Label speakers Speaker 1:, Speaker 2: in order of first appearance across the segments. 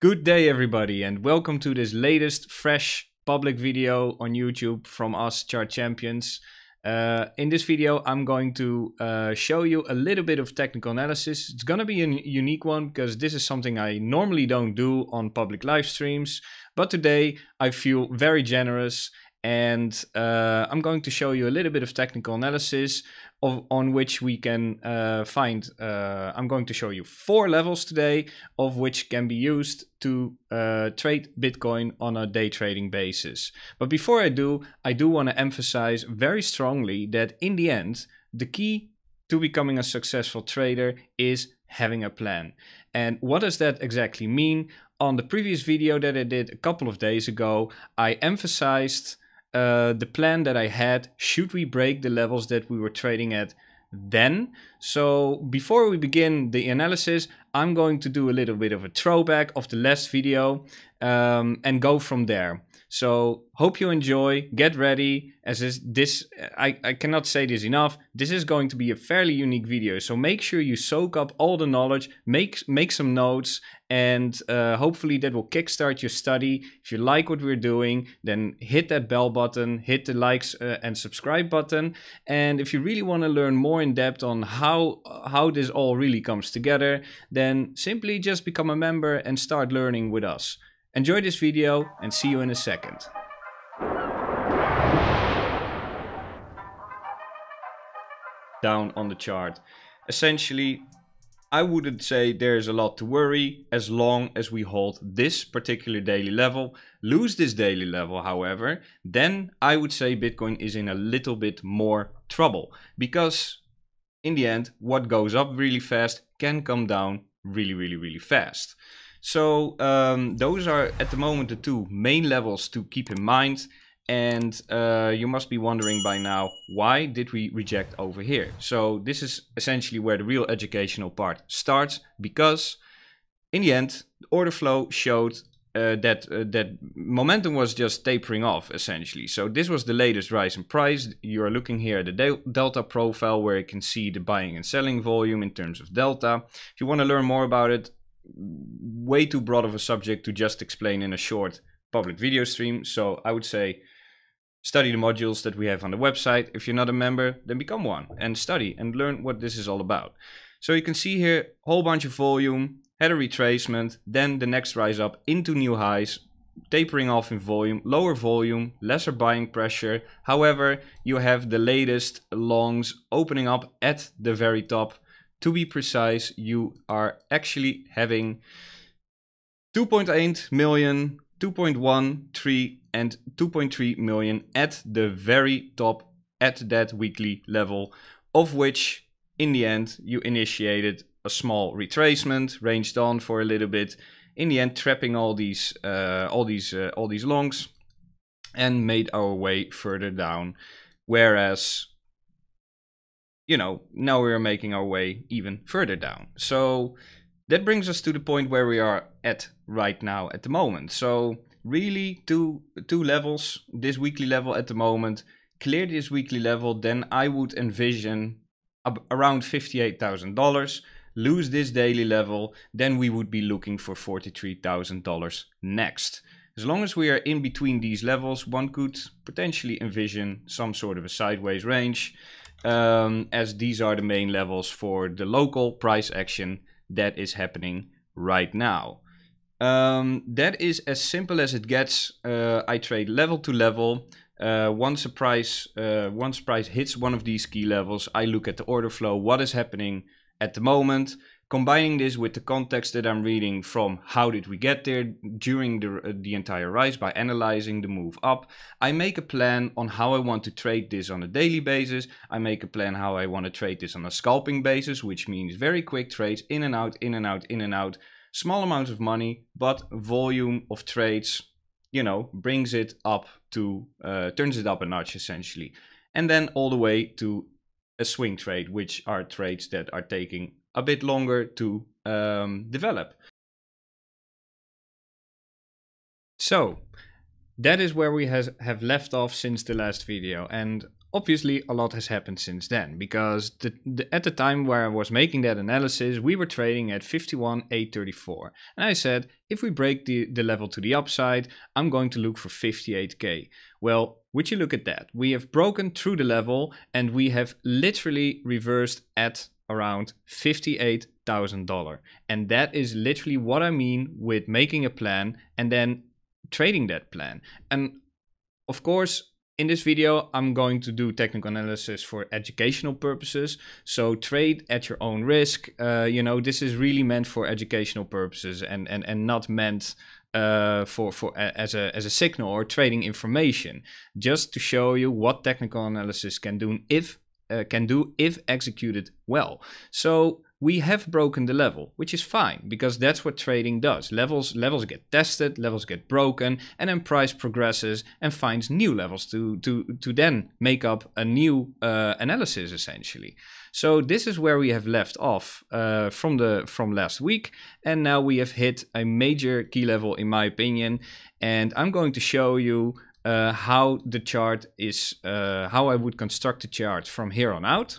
Speaker 1: Good day everybody and welcome to this latest fresh public video on YouTube from us chart champions. Uh, in this video I'm going to uh, show you a little bit of technical analysis. It's gonna be a unique one because this is something I normally don't do on public live streams but today I feel very generous and uh, I'm going to show you a little bit of technical analysis of, on which we can uh, find. Uh, I'm going to show you four levels today of which can be used to uh, trade Bitcoin on a day trading basis. But before I do, I do want to emphasize very strongly that in the end, the key to becoming a successful trader is having a plan. And what does that exactly mean? On the previous video that I did a couple of days ago, I emphasized uh, the plan that I had, should we break the levels that we were trading at then? So before we begin the analysis, I'm going to do a little bit of a throwback of the last video um, and go from there. So hope you enjoy. Get ready, as is this I, I cannot say this enough. This is going to be a fairly unique video. So make sure you soak up all the knowledge, make make some notes, and uh, hopefully that will kickstart your study. If you like what we're doing, then hit that bell button, hit the likes uh, and subscribe button. And if you really want to learn more in depth on how how this all really comes together, then simply just become a member and start learning with us. Enjoy this video and see you in a second. Down on the chart. Essentially, I wouldn't say there's a lot to worry as long as we hold this particular daily level. Lose this daily level, however, then I would say Bitcoin is in a little bit more trouble because in the end, what goes up really fast can come down really, really, really fast. So um, those are at the moment the two main levels to keep in mind. And uh, you must be wondering by now, why did we reject over here? So this is essentially where the real educational part starts because in the end, the order flow showed uh, that uh, that momentum was just tapering off essentially. So this was the latest rise in price. You are looking here at the delta profile where you can see the buying and selling volume in terms of delta. If you want to learn more about it, way too broad of a subject to just explain in a short public video stream. So I would say study the modules that we have on the website. If you're not a member, then become one and study and learn what this is all about. So you can see here a whole bunch of volume, had a retracement, then the next rise up into new highs, tapering off in volume, lower volume, lesser buying pressure. However, you have the latest longs opening up at the very top to be precise, you are actually having 2.8 million, 2.1, 3, and 2.3 million at the very top at that weekly level, of which in the end you initiated a small retracement, ranged on for a little bit, in the end trapping all these uh, all these uh, all these longs and made our way further down. Whereas you know, now we are making our way even further down. So that brings us to the point where we are at right now at the moment. So really two two levels, this weekly level at the moment, clear this weekly level, then I would envision around $58,000, lose this daily level, then we would be looking for $43,000 next. As long as we are in between these levels, one could potentially envision some sort of a sideways range um, as these are the main levels for the local price action that is happening right now. Um, that is as simple as it gets. Uh, I trade level to level. Uh, once a price uh, once price hits one of these key levels, I look at the order flow, what is happening at the moment, combining this with the context that I'm reading from how did we get there during the, uh, the entire rise by analyzing the move up, I make a plan on how I want to trade this on a daily basis. I make a plan how I want to trade this on a scalping basis, which means very quick trades in and out, in and out, in and out. Small amounts of money, but volume of trades, you know, brings it up to, uh, turns it up a notch essentially. And then all the way to a swing trade, which are trades that are taking a bit longer to um, develop. So that is where we has, have left off since the last video. And obviously a lot has happened since then because the, the, at the time where I was making that analysis, we were trading at 51,834. And I said, if we break the, the level to the upside, I'm going to look for 58K. Well, would you look at that? We have broken through the level and we have literally reversed at around $58,000. And that is literally what I mean with making a plan and then trading that plan. And of course, in this video, I'm going to do technical analysis for educational purposes. So trade at your own risk. Uh, you know, this is really meant for educational purposes and, and, and not meant uh, for for as a as a signal or trading information, just to show you what technical analysis can do if uh, can do if executed well. So we have broken the level, which is fine because that's what trading does. Levels levels get tested, levels get broken, and then price progresses and finds new levels to to to then make up a new uh, analysis essentially. So this is where we have left off uh, from the from last week, and now we have hit a major key level in my opinion, and I'm going to show you uh, how the chart is, uh, how I would construct the chart from here on out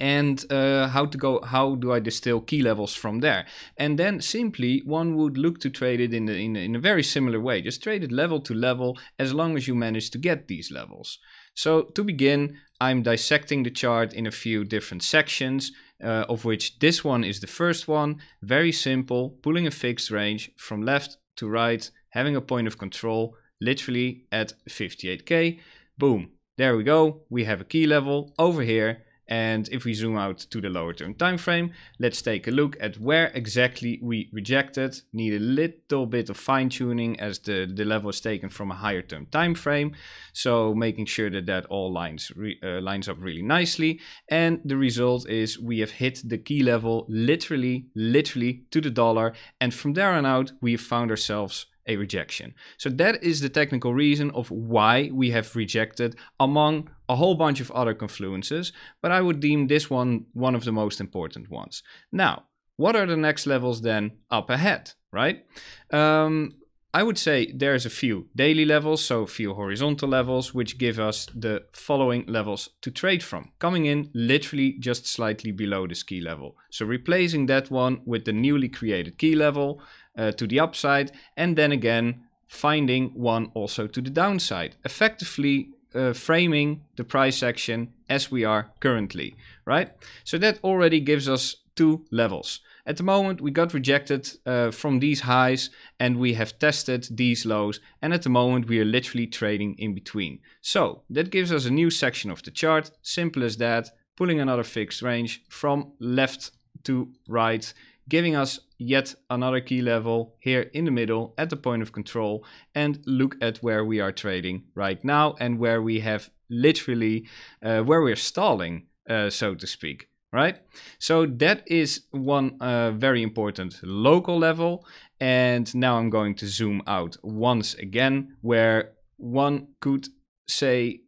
Speaker 1: and uh, how to go how do i distill key levels from there and then simply one would look to trade it in, the, in, in a very similar way just trade it level to level as long as you manage to get these levels so to begin i'm dissecting the chart in a few different sections uh, of which this one is the first one very simple pulling a fixed range from left to right having a point of control literally at 58k. Boom, there we go. We have a key level over here. And if we zoom out to the lower term time frame, let's take a look at where exactly we rejected. Need a little bit of fine tuning as the, the level is taken from a higher term time frame. So making sure that that all lines re, uh, lines up really nicely. And the result is we have hit the key level literally, literally to the dollar. And from there on out, we have found ourselves a rejection. So that is the technical reason of why we have rejected among a whole bunch of other confluences, but I would deem this one one of the most important ones. Now, what are the next levels then up ahead, right? Um, I would say there's a few daily levels, so a few horizontal levels, which give us the following levels to trade from, coming in literally just slightly below this key level. So replacing that one with the newly created key level, uh, to the upside, and then again finding one also to the downside, effectively uh, framing the price action as we are currently, right? So that already gives us two levels. At the moment, we got rejected uh, from these highs and we have tested these lows. And at the moment, we are literally trading in between. So that gives us a new section of the chart. Simple as that. Pulling another fixed range from left to right giving us yet another key level here in the middle at the point of control and look at where we are trading right now and where we have literally uh, where we're stalling uh, so to speak right so that is one uh, very important local level and now i'm going to zoom out once again where one could say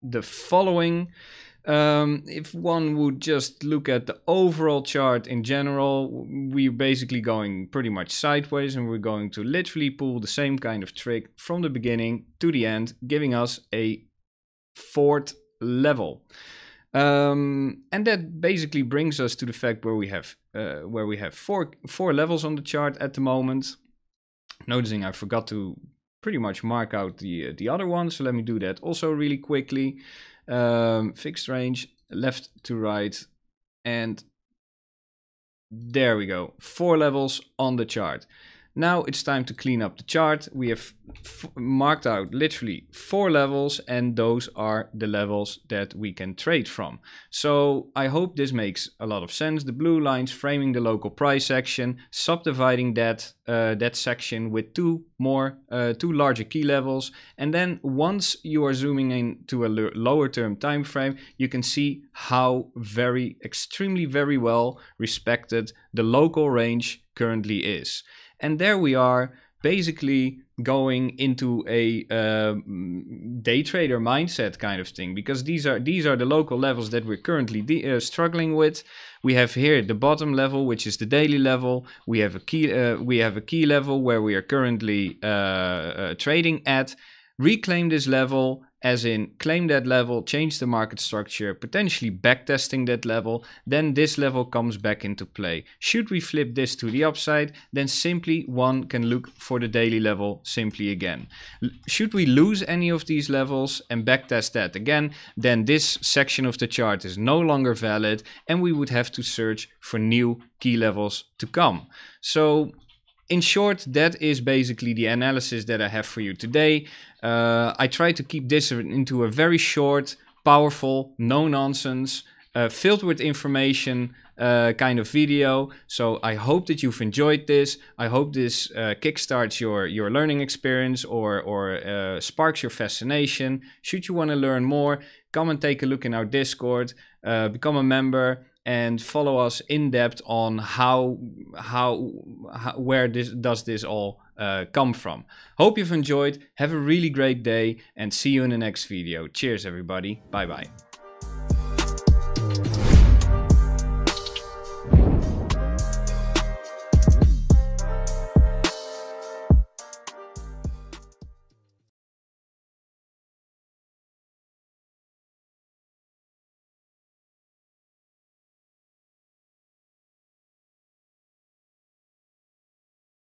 Speaker 1: the following um, if one would just look at the overall chart in general, we're basically going pretty much sideways and we're going to literally pull the same kind of trick from the beginning to the end, giving us a fourth level. Um, and that basically brings us to the fact where we have uh, where we have four four levels on the chart at the moment. Noticing I forgot to pretty much mark out the uh, the other one, so let me do that also really quickly um, fixed range, left to right, and there we go. Four levels on the chart. Now it's time to clean up the chart. We have marked out literally four levels and those are the levels that we can trade from. So I hope this makes a lot of sense. The blue lines framing the local price action, subdividing that, uh, that section with two more, uh, two larger key levels. And then once you are zooming in to a lower term time frame, you can see how very, extremely very well respected the local range currently is. And there we are, basically going into a uh, day trader mindset kind of thing because these are these are the local levels that we're currently uh, struggling with we have here the bottom level which is the daily level we have a key uh, we have a key level where we are currently uh, uh, trading at reclaim this level as in claim that level, change the market structure, potentially backtesting that level, then this level comes back into play. Should we flip this to the upside, then simply one can look for the daily level simply again. L should we lose any of these levels and backtest that again, then this section of the chart is no longer valid and we would have to search for new key levels to come. So in short, that is basically the analysis that I have for you today. Uh, I try to keep this into a very short, powerful, no-nonsense, uh, filled with information uh, kind of video. So I hope that you've enjoyed this. I hope this uh, kickstarts your, your learning experience or, or uh, sparks your fascination. Should you want to learn more, come and take a look in our Discord, uh, become a member and follow us in depth on how, how, how where this does this all uh, come from. Hope you've enjoyed. Have a really great day and see you in the next video. Cheers, everybody. Bye bye.